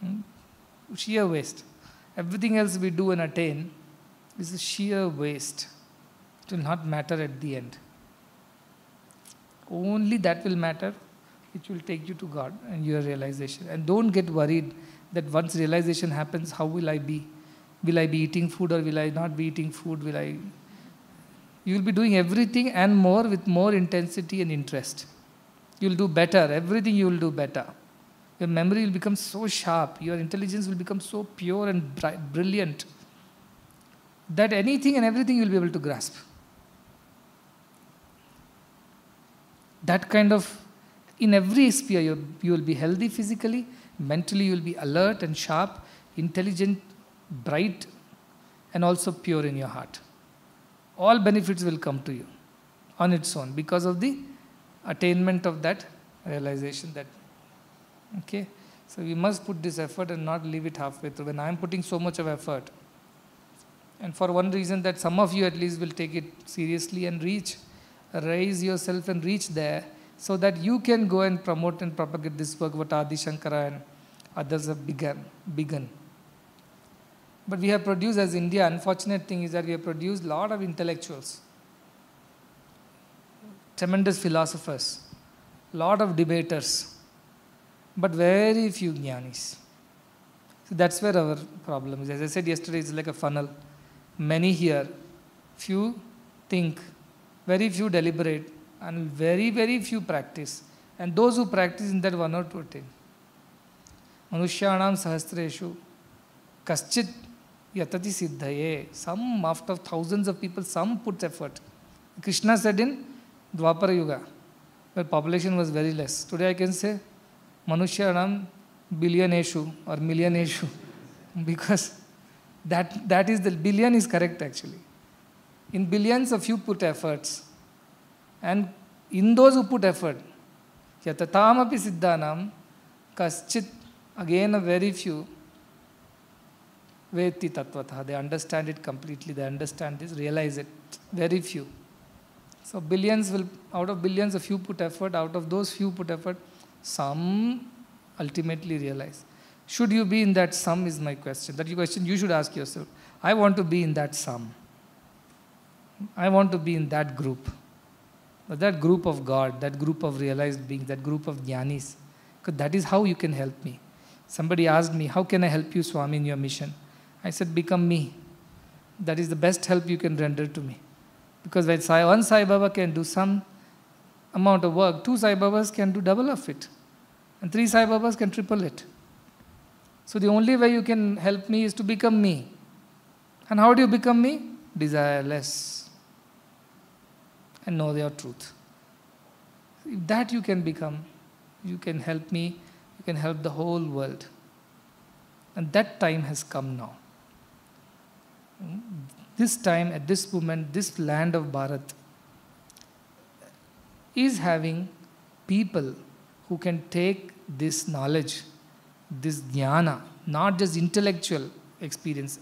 Speaker 1: Hmm? sheer waste. Everything else we do and attain is a sheer waste. It will not matter at the end. Only that will matter, which will take you to God and your realization. And don't get worried that once realization happens, how will I be? Will I be eating food or will I not be eating food? Will I? You will be doing everything and more with more intensity and interest. You will do better. Everything you will do better. Your memory will become so sharp, your intelligence will become so pure and brilliant that anything and everything you'll be able to grasp. That kind of, in every sphere, you, you'll be healthy physically, mentally, you'll be alert and sharp, intelligent, bright, and also pure in your heart. All benefits will come to you on its own because of the attainment of that realization that Okay? So we must put this effort and not leave it halfway through. When I am putting so much of effort, and for one reason that some of you at least will take it seriously and reach, raise yourself and reach there, so that you can go and promote and propagate this work what Adi Shankara and others have begun. begun. But we have produced as India, unfortunate thing is that we have produced a lot of intellectuals, tremendous philosophers, lot of debaters, but very few jnanis. So that's where our problem is. As I said yesterday, it's like a funnel. Many here, few think, very few deliberate, and very, very few practice. And those who practice in that one or two manusya Manushyanam sahasreshu kaschit yatati siddhaye. Some, after thousands of people, some puts effort. Krishna said in Dwapara Yuga, where population was very less. Today I can say Manushyanam billioneshu or millioneshu because that, that is the billion is correct actually. In billions of you put efforts and in those who put effort, yatatamapi siddhanam kaschit again a very few veti tatvatha. They understand it completely. They understand this, realize it. Very few. So billions will, out of billions, of few put effort. Out of those few put effort, some ultimately realize. Should you be in that sum is my question. That question you should ask yourself. I want to be in that sum. I want to be in that group. that group of God, that group of realized beings, that group of jnanis. Because that is how you can help me. Somebody asked me, How can I help you, Swami, in your mission? I said, Become me. That is the best help you can render to me. Because when Sai, one Sai Baba can do some amount of work, two Sai Babas can do double of it. And three Sai Babas can triple it. So the only way you can help me is to become me. And how do you become me? Desire less. And know your truth. If that you can become, you can help me, you can help the whole world. And that time has come now. Hmm? This time, at this moment, this land of Bharat is having people who can take this knowledge, this jnana, not just intellectual experience.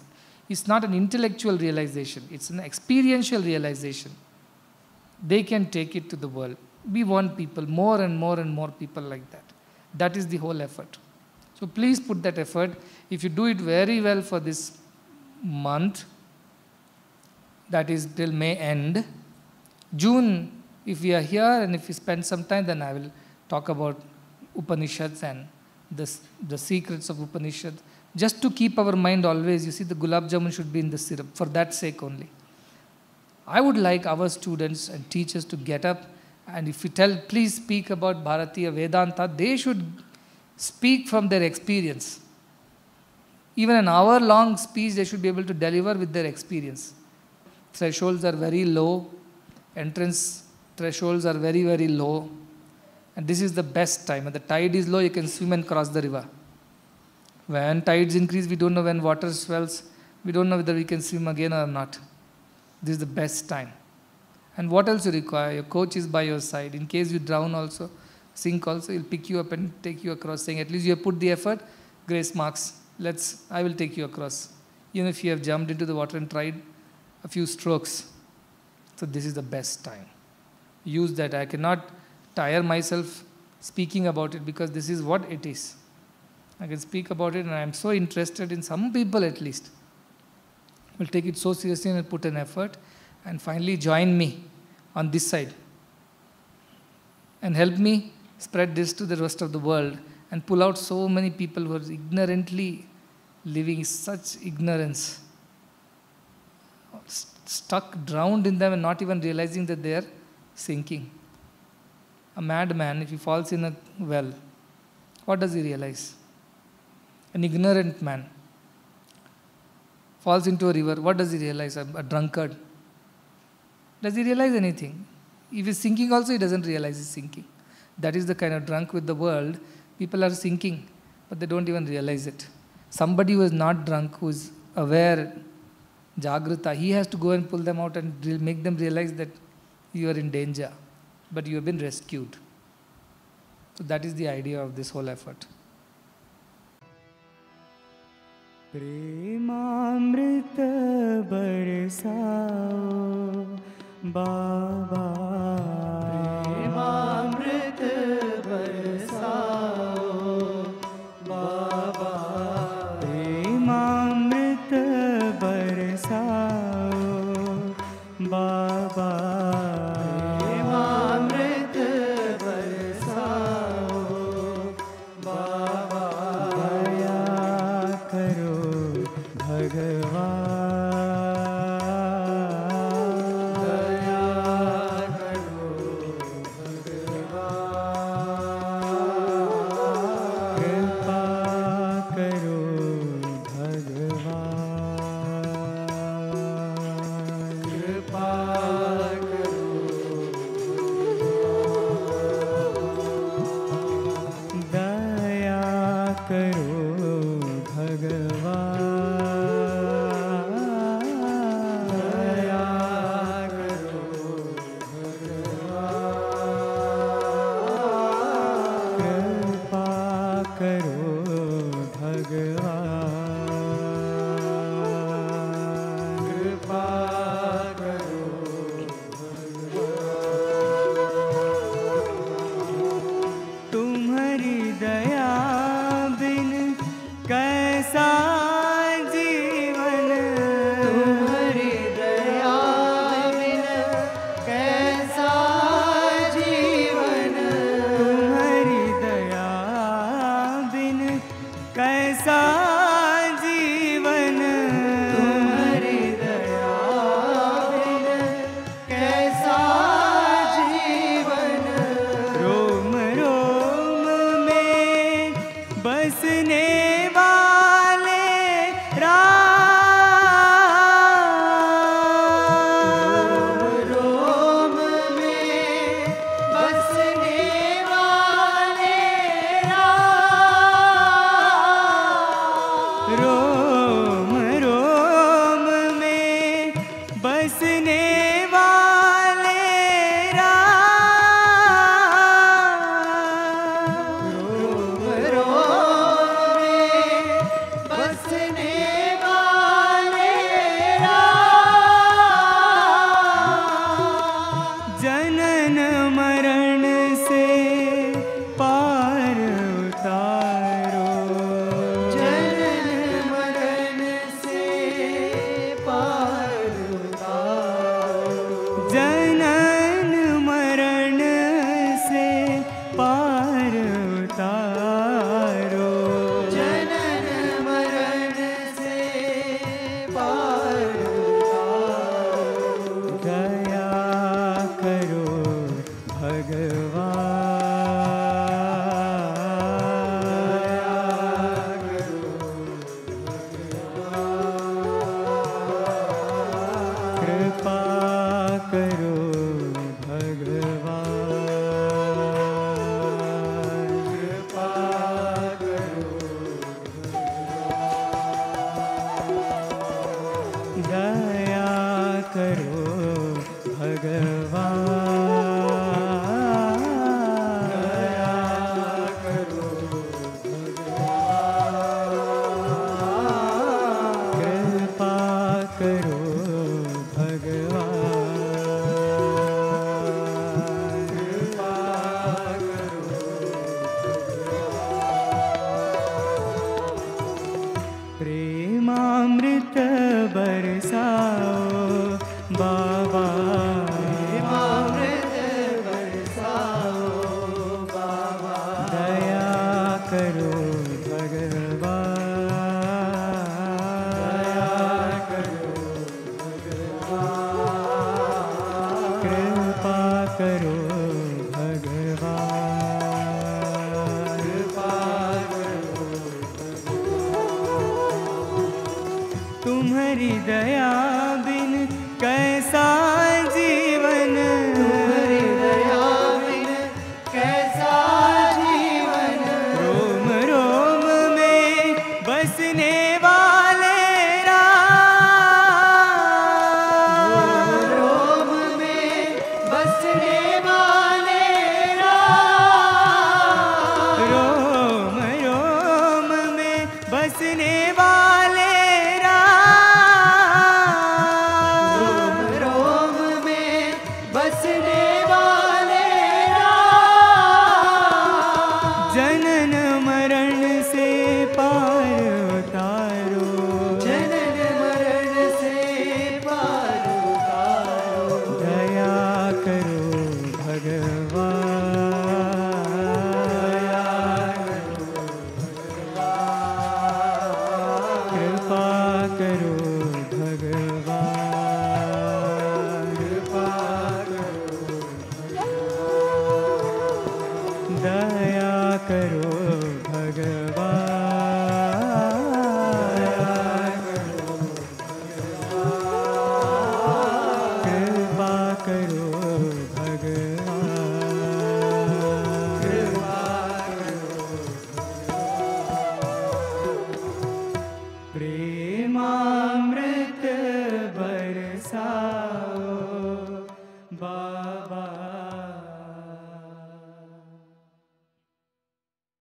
Speaker 1: It's not an intellectual realization, it's an experiential realization. They can take it to the world. We want people, more and more and more people like that. That is the whole effort. So please put that effort. If you do it very well for this month, that is till May end, June, if we are here and if we spend some time, then I will talk about Upanishads and the, the secrets of Upanishad. Just to keep our mind always, you see, the gulab jamun should be in the syrup for that sake only. I would like our students and teachers to get up and if we tell, please speak about Bharatiya Vedanta, they should speak from their experience. Even an hour long speech they should be able to deliver with their experience. Thresholds are very low, entrance thresholds are very, very low. And this is the best time. When the tide is low, you can swim and cross the river. When tides increase, we don't know when water swells. We don't know whether we can swim again or not. This is the best time. And what else you require? Your coach is by your side. In case you drown also, sink also, he'll pick you up and take you across saying, at least you have put the effort, grace marks. Let's, I will take you across. Even if you have jumped into the water and tried a few strokes. So this is the best time. Use that. I cannot tire myself speaking about it because this is what it is. I can speak about it and I am so interested in some people at least. Will take it so seriously and put an effort and finally join me on this side and help me spread this to the rest of the world and pull out so many people who are ignorantly living such ignorance, stuck, drowned in them and not even realizing that they are sinking. A madman, if he falls in a well, what does he realize? An ignorant man falls into a river, what does he realize? A, a drunkard. Does he realize anything? If he's sinking, also, he doesn't realize he's sinking. That is the kind of drunk with the world. People are sinking, but they don't even realize it. Somebody who is not drunk, who is aware, Jagrata, he has to go and pull them out and make them realize that you are in danger but you have been rescued. So that is the idea of this whole effort.
Speaker 2: प्रेमामृत बरसाओ Baba. प्रेमामृत बरसाओ
Speaker 3: Baba.
Speaker 2: प्रेमामृत
Speaker 3: बरसाओ Baba.